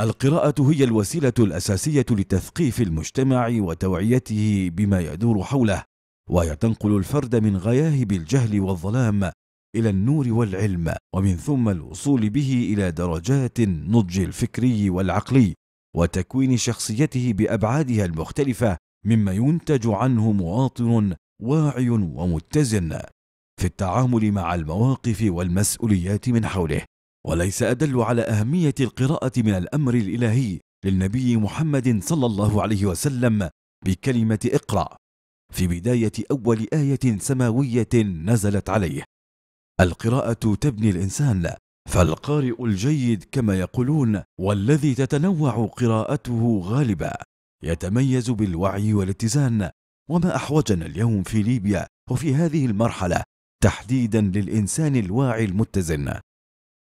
القراءة هي الوسيلة الأساسية لتثقيف المجتمع وتوعيته بما يدور حوله، وهي تنقل الفرد من غياهب الجهل والظلام إلى النور والعلم، ومن ثم الوصول به إلى درجات النضج الفكري والعقلي، وتكوين شخصيته بأبعادها المختلفة مما ينتج عنه مواطن واعي ومتزن في التعامل مع المواقف والمسؤوليات من حوله وليس أدل على أهمية القراءة من الأمر الإلهي للنبي محمد صلى الله عليه وسلم بكلمة اقرأ في بداية أول آية سماوية نزلت عليه القراءة تبني الإنسان فالقارئ الجيد كما يقولون والذي تتنوع قراءته غالبا يتميز بالوعي والاتزان وما أحوجنا اليوم في ليبيا وفي هذه المرحلة تحديدا للإنسان الواعي المتزن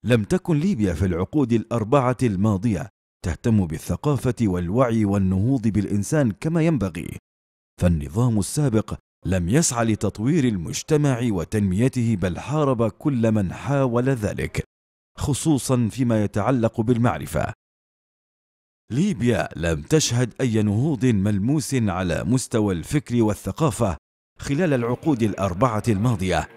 لم تكن ليبيا في العقود الأربعة الماضية تهتم بالثقافة والوعي والنهوض بالإنسان كما ينبغي فالنظام السابق لم يسعى لتطوير المجتمع وتنميته بل حارب كل من حاول ذلك خصوصا فيما يتعلق بالمعرفة ليبيا لم تشهد أي نهوض ملموس على مستوى الفكر والثقافة خلال العقود الأربعة الماضية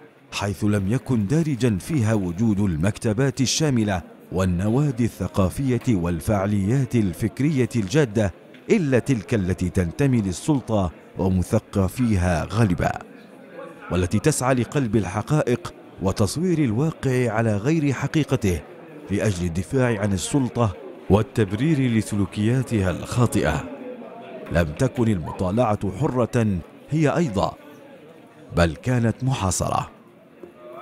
حيث لم يكن دارجا فيها وجود المكتبات الشاملة والنوادي الثقافية والفعاليات الفكرية الجادة إلا تلك التي تنتمي للسلطة ومثقفيها غالبا والتي تسعى لقلب الحقائق وتصوير الواقع على غير حقيقته لأجل الدفاع عن السلطة والتبرير لسلوكياتها الخاطئة لم تكن المطالعة حرة هي أيضا بل كانت محاصرة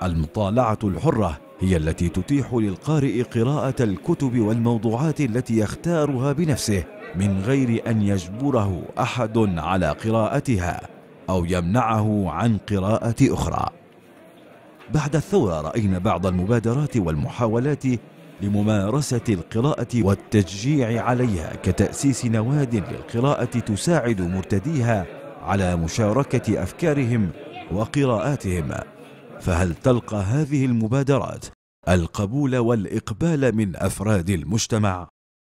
المطالعة الحرة هي التي تتيح للقارئ قراءة الكتب والموضوعات التي يختارها بنفسه من غير أن يجبره أحد على قراءتها أو يمنعه عن قراءة أخرى. بعد الثورة رأينا بعض المبادرات والمحاولات لممارسة القراءة والتشجيع عليها كتأسيس نواد للقراءة تساعد مرتديها على مشاركة أفكارهم وقراءاتهم فهل تلقى هذه المبادرات القبول والاقبال من افراد المجتمع